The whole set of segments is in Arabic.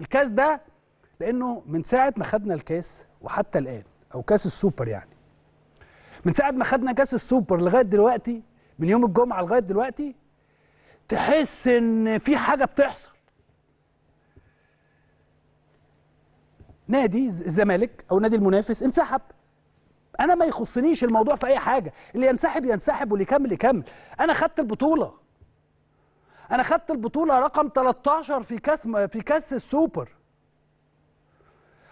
الكاس ده لانه من ساعه ما خدنا الكاس وحتى الان او كاس السوبر يعني من ساعه ما خدنا كاس السوبر لغايه دلوقتي من يوم الجمعه لغايه دلوقتي تحس ان في حاجه بتحصل نادي الزمالك او نادي المنافس انسحب انا ما يخصنيش الموضوع في اي حاجه اللي ينسحب ينسحب واللي يكمل يكمل انا خدت البطوله انا خدت البطوله رقم 13 في كاس في كاس السوبر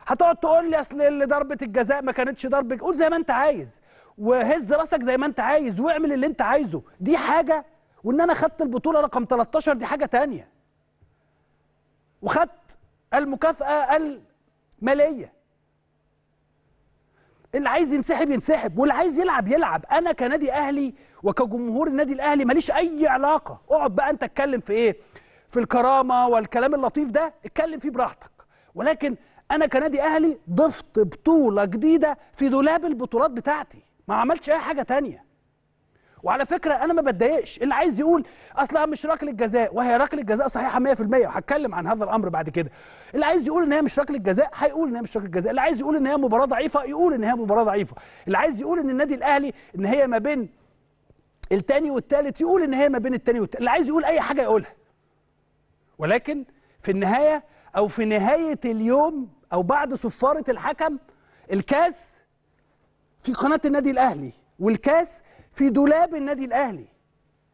هتقعد تقول لي اصل اللي ضربه الجزاء ما كانتش ضربه قول زي ما انت عايز وهز راسك زي ما انت عايز واعمل اللي انت عايزه دي حاجه وان انا خدت البطوله رقم 13 دي حاجه تانية وخدت المكافاه الماليه اللي عايز ينسحب ينسحب واللي عايز يلعب يلعب انا كنادي اهلي وكجمهور النادي الاهلي ماليش اي علاقه اقعد بقى انت اتكلم في ايه في الكرامه والكلام اللطيف ده اتكلم فيه براحتك ولكن انا كنادي اهلي ضفت بطوله جديده في دولاب البطولات بتاعتي ما عملتش اي حاجه تانية وعلى فكره انا ما بتضايقش اللي عايز يقول اصل مش ركله جزاء وهي ركله جزاء صحيحه 100% وهتكلم عن هذا الامر بعد كده اللي عايز يقول ان هي مش ركله جزاء هيقول ان هي مش ركله جزاء اللي عايز يقول ان هي مباراه ضعيفه يقول ان هي مباراه ضعيفه اللي عايز يقول ان النادي الاهلي ان هي ما بين التاني والتالت يقول ان هي ما بين التاني والتالت اللي عايز يقول اي حاجه يقولها ولكن في النهايه او في نهايه اليوم او بعد صفاره الحكم الكاس في قناه النادي الاهلي والكاس في دولاب النادي الاهلي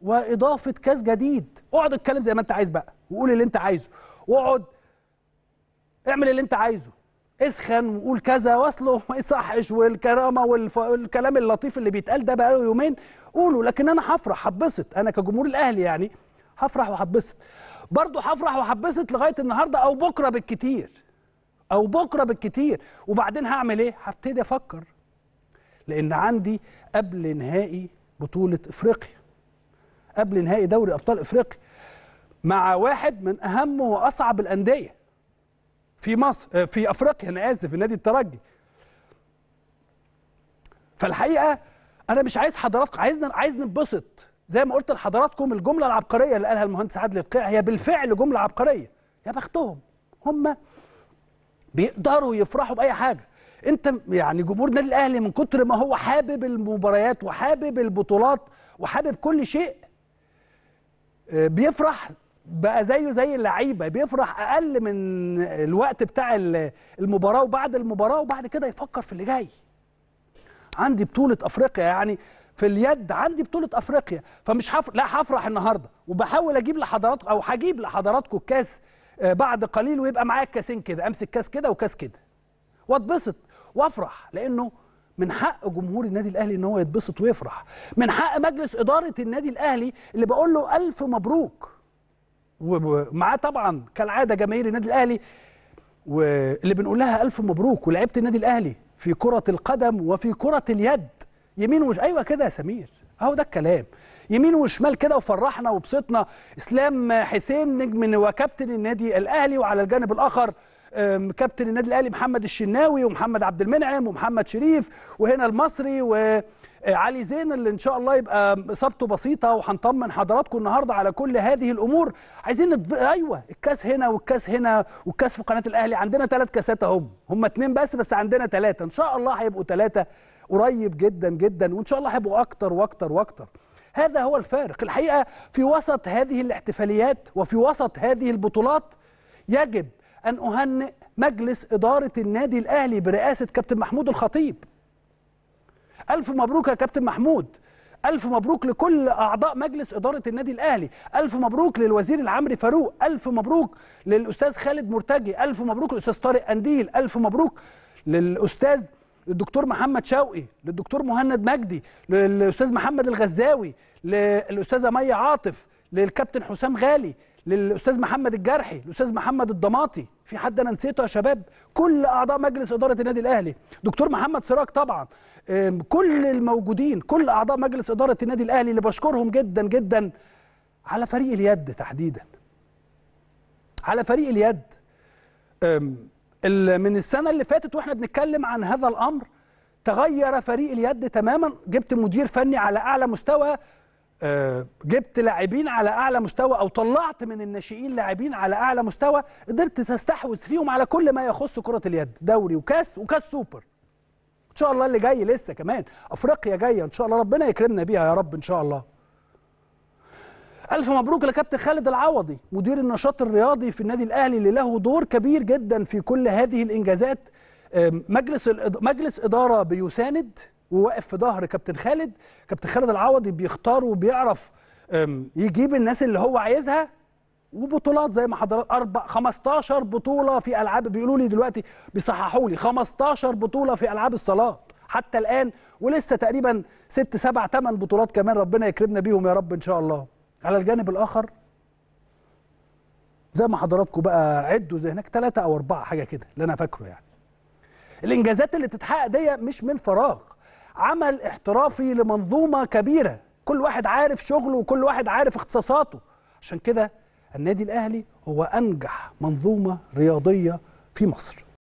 واضافه كاس جديد اقعد اتكلم زي ما انت عايز بقى وقول اللي انت عايزه واقعد اعمل اللي انت عايزه اسخن وقول كذا واصله ما يصحش والكرامه والكلام اللطيف اللي بيتقال ده بقاله يومين قوله لكن انا هفرح هبسط انا كجمهور الاهلي يعني هفرح وهبسط برضه هفرح وهبسط لغايه النهارده او بكره بالكتير او بكره بالكتير وبعدين هعمل ايه هبتدي افكر لان عندي قبل نهائي بطوله افريقيا قبل نهائي دوري ابطال افريقيا مع واحد من اهم واصعب الانديه في مصر آه، في افريقيا انا اسف النادي الترجي فالحقيقه انا مش عايز حضراتكم عايز عايز ننبسط زي ما قلت لحضراتكم الجمله العبقريه اللي قالها المهندس عادل القيع هي بالفعل جمله عبقريه يا بختهم هم بيقدروا يفرحوا باي حاجه انت يعني جمهور النادي الاهلي من كتر ما هو حابب المباريات وحابب البطولات وحابب كل شيء آه، بيفرح بقى زيه زي اللعيبه بيفرح اقل من الوقت بتاع المباراه وبعد المباراه وبعد كده يفكر في اللي جاي عندي بطوله افريقيا يعني في اليد عندي بطوله افريقيا فمش حف... لا هفرح النهارده وبحاول اجيب لحضراتكم او هجيب لحضراتكم الكاس آه، بعد قليل ويبقى معايا الكاسين كده امسك كاس كده وكاس كده واتبسط وافرح لانه من حق جمهور النادي الاهلي ان هو يتبسط ويفرح من حق مجلس اداره النادي الاهلي اللي بقول له الف مبروك ومعاه طبعا كالعاده جماهير النادي الاهلي واللي بنقول لها الف مبروك ولعيبه النادي الاهلي في كره القدم وفي كره اليد يمين وش ايوه كده يا سمير اهو ده الكلام يمين وشمال كده وفرحنا وبسطنا اسلام حسين نجم وكابتن النادي الاهلي وعلى الجانب الاخر كابتن النادي الاهلي محمد الشناوي ومحمد عبد المنعم ومحمد شريف وهنا المصري و علي زين اللي ان شاء الله يبقى اصابته بسيطه وهنطمن حضراتكم النهارده على كل هذه الامور عايزين نتب... ايوه الكاس هنا والكاس هنا والكاس في قناه الاهلي عندنا ثلاث كاسات اهم هم اثنين بس بس عندنا ثلاثه ان شاء الله هيبقوا ثلاثه قريب جدا جدا وان شاء الله هيبقوا اكتر واكتر واكتر هذا هو الفارق الحقيقه في وسط هذه الاحتفاليات وفي وسط هذه البطولات يجب أن أهنئ مجلس إدارة النادي الأهلي برئاسة كابتن محمود الخطيب ألف مبروك يا كابتن محمود ألف مبروك لكل أعضاء مجلس إدارة النادي الأهلي ألف مبروك للوزير العمري فاروق ألف مبروك للأستاذ خالد مرتجي ألف مبروك للأستاذ طارق أنديل ألف مبروك للأستاذ للدكتور محمد شوقي للدكتور مهند مجدي للأستاذ محمد الغزاوي للأستاذة مي عاطف للكابتن حسام غالي للاستاذ محمد الجرحي الاستاذ محمد الضماطي في حد انا نسيته يا شباب كل اعضاء مجلس اداره النادي الاهلي دكتور محمد سراج طبعا كل الموجودين كل اعضاء مجلس اداره النادي الاهلي اللي بشكرهم جدا جدا على فريق اليد تحديدا على فريق اليد من السنه اللي فاتت واحنا بنتكلم عن هذا الامر تغير فريق اليد تماما جبت مدير فني على اعلى مستوى آه، جبت لاعبين على اعلى مستوى او طلعت من الناشئين لاعبين على اعلى مستوى قدرت تستحوذ فيهم على كل ما يخص كره اليد دوري وكاس وكاس سوبر ان شاء الله اللي جاي لسه كمان افريقيا جايه ان شاء الله ربنا يكرمنا بيها يا رب ان شاء الله الف مبروك لكابتن خالد العوضي مدير النشاط الرياضي في النادي الاهلي اللي له دور كبير جدا في كل هذه الانجازات مجلس مجلس اداره بيساند وواقف في ظهر كابتن خالد كابتن خالد العوضي بيختار وبيعرف يجيب الناس اللي هو عايزها وبطولات زي ما حضرات اربع 15 بطوله في العاب بيقولوا لي دلوقتي بيصححوا لي 15 بطوله في العاب الصالات حتى الان ولسه تقريبا 6 7 8 بطولات كمان ربنا يكرمنا بيهم يا رب ان شاء الله على الجانب الاخر زي ما حضراتكم بقى عدوا زي هناك ثلاثة او اربعة حاجه كده اللي انا فاكره يعني الانجازات اللي بتتحقق دي مش من فراغ عمل احترافي لمنظومه كبيره كل واحد عارف شغله وكل واحد عارف اختصاصاته عشان كده النادي الاهلي هو انجح منظومه رياضيه في مصر